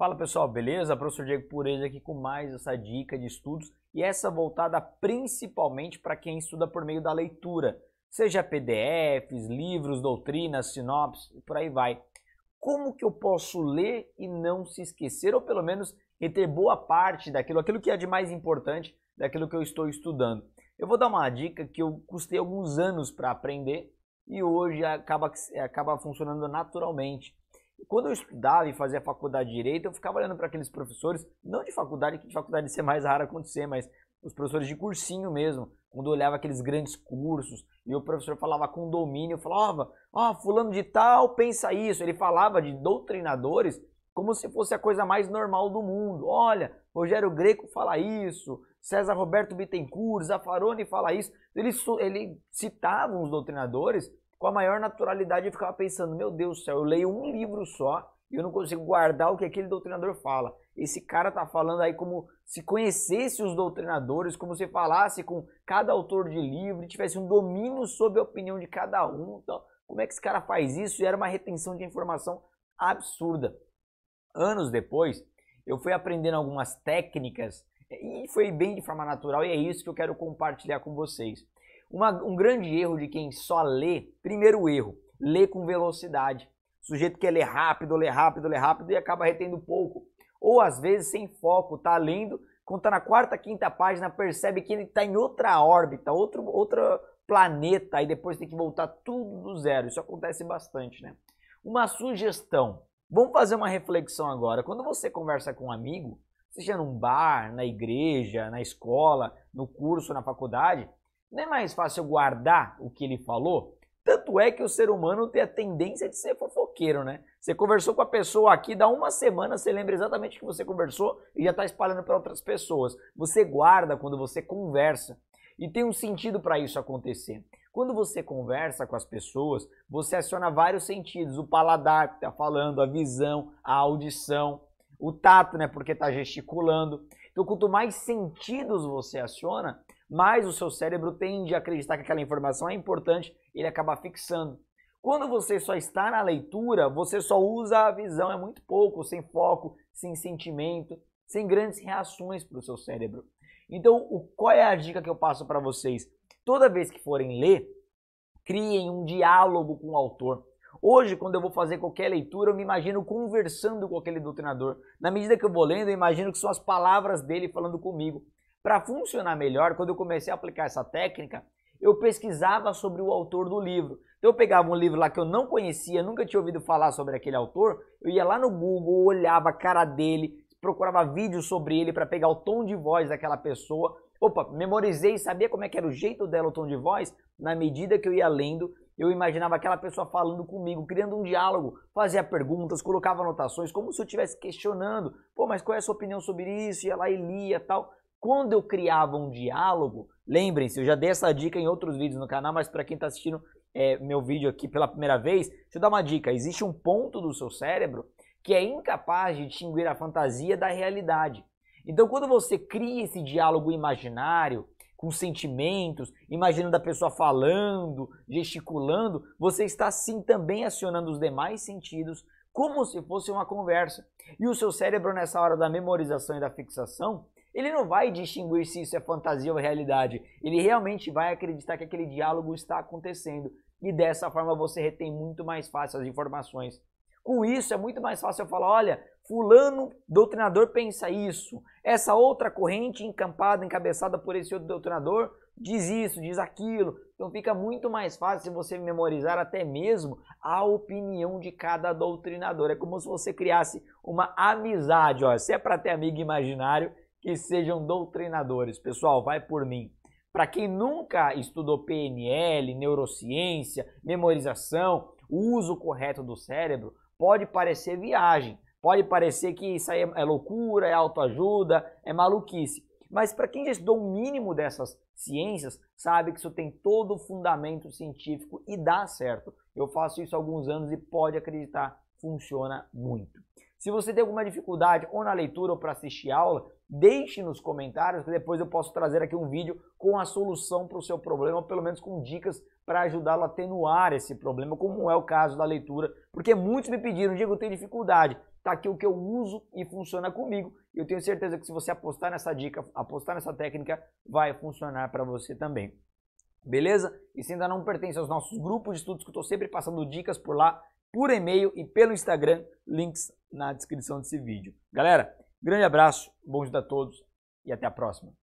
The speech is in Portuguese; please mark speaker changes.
Speaker 1: Fala pessoal, beleza? Professor Diego Pureza aqui com mais essa dica de estudos e essa voltada principalmente para quem estuda por meio da leitura, seja PDFs, livros, doutrinas, sinopses e por aí vai. Como que eu posso ler e não se esquecer ou pelo menos reter boa parte daquilo, aquilo que é de mais importante daquilo que eu estou estudando? Eu vou dar uma dica que eu custei alguns anos para aprender e hoje acaba, acaba funcionando naturalmente quando eu estudava e fazia faculdade de direito, eu ficava olhando para aqueles professores, não de faculdade, que de faculdade ser é mais raro acontecer, mas os professores de cursinho mesmo, quando eu olhava aqueles grandes cursos e o professor falava domínio, eu falava, ó, oh, fulano de tal pensa isso. Ele falava de doutrinadores como se fosse a coisa mais normal do mundo. Olha, Rogério Greco fala isso, César Roberto Bittencourt, Zaffaroni fala isso. Ele, ele citava os doutrinadores com a maior naturalidade eu ficava pensando, meu Deus do céu, eu leio um livro só e eu não consigo guardar o que aquele doutrinador fala. Esse cara tá falando aí como se conhecesse os doutrinadores, como se falasse com cada autor de livro, tivesse um domínio sobre a opinião de cada um. Então, como é que esse cara faz isso? E era uma retenção de informação absurda. Anos depois, eu fui aprendendo algumas técnicas e foi bem de forma natural e é isso que eu quero compartilhar com vocês. Uma, um grande erro de quem só lê, primeiro erro, lê com velocidade. O sujeito quer ler rápido, ler rápido, ler rápido e acaba retendo pouco. Ou às vezes sem foco, tá lendo, quando está na quarta, quinta página, percebe que ele está em outra órbita, outro, outro planeta, e depois tem que voltar tudo do zero. Isso acontece bastante, né? Uma sugestão. Vamos fazer uma reflexão agora. Quando você conversa com um amigo, seja num bar, na igreja, na escola, no curso, na faculdade, não é mais fácil guardar o que ele falou? Tanto é que o ser humano tem a tendência de ser fofoqueiro, né? Você conversou com a pessoa aqui, dá uma semana, você lembra exatamente o que você conversou e já está espalhando para outras pessoas. Você guarda quando você conversa. E tem um sentido para isso acontecer. Quando você conversa com as pessoas, você aciona vários sentidos: o paladar que está falando, a visão, a audição, o tato, né? Porque está gesticulando. Então, quanto mais sentidos você aciona, mais o seu cérebro tende a acreditar que aquela informação é importante, ele acaba fixando. Quando você só está na leitura, você só usa a visão, é muito pouco, sem foco, sem sentimento, sem grandes reações para o seu cérebro. Então, o, qual é a dica que eu passo para vocês? Toda vez que forem ler, criem um diálogo com o autor. Hoje, quando eu vou fazer qualquer leitura, eu me imagino conversando com aquele doutrinador. Na medida que eu vou lendo, eu imagino que são as palavras dele falando comigo. Para funcionar melhor, quando eu comecei a aplicar essa técnica, eu pesquisava sobre o autor do livro. Então eu pegava um livro lá que eu não conhecia, nunca tinha ouvido falar sobre aquele autor, eu ia lá no Google, olhava a cara dele, procurava vídeos sobre ele para pegar o tom de voz daquela pessoa. Opa, memorizei, sabia como é que era o jeito dela, o tom de voz, na medida que eu ia lendo eu imaginava aquela pessoa falando comigo, criando um diálogo, fazia perguntas, colocava anotações, como se eu estivesse questionando. Pô, mas qual é a sua opinião sobre isso? Ia lá e lia tal. Quando eu criava um diálogo, lembrem-se, eu já dei essa dica em outros vídeos no canal, mas para quem está assistindo é, meu vídeo aqui pela primeira vez, deixa eu dar uma dica. Existe um ponto do seu cérebro que é incapaz de distinguir a fantasia da realidade. Então, quando você cria esse diálogo imaginário, com sentimentos, imaginando a pessoa falando, gesticulando, você está sim também acionando os demais sentidos como se fosse uma conversa. E o seu cérebro, nessa hora da memorização e da fixação, ele não vai distinguir se isso é fantasia ou realidade. Ele realmente vai acreditar que aquele diálogo está acontecendo. E dessa forma você retém muito mais fácil as informações com isso é muito mais fácil eu falar, olha, fulano doutrinador pensa isso, essa outra corrente encampada, encabeçada por esse outro doutrinador, diz isso, diz aquilo. Então fica muito mais fácil você memorizar até mesmo a opinião de cada doutrinador. É como se você criasse uma amizade, ó. Se é para ter amigo imaginário, que sejam doutrinadores. Pessoal, vai por mim. Para quem nunca estudou PNL, neurociência, memorização, uso correto do cérebro, pode parecer viagem, pode parecer que isso aí é, é loucura, é autoajuda, é maluquice. Mas para quem já estudou o mínimo dessas ciências, sabe que isso tem todo o fundamento científico e dá certo. Eu faço isso há alguns anos e pode acreditar, funciona muito. Se você tem alguma dificuldade ou na leitura ou para assistir aula, deixe nos comentários que depois eu posso trazer aqui um vídeo com a solução para o seu problema, ou pelo menos com dicas para ajudá-lo a atenuar esse problema, como é o caso da leitura, porque muitos me pediram, Diego, eu tenho dificuldade. Está aqui o que eu uso e funciona comigo. E eu tenho certeza que se você apostar nessa dica, apostar nessa técnica, vai funcionar para você também. Beleza? E se ainda não pertence aos nossos grupos de estudos, que eu estou sempre passando dicas por lá, por e-mail e pelo Instagram, links na descrição desse vídeo. Galera, grande abraço, bom dia a todos e até a próxima.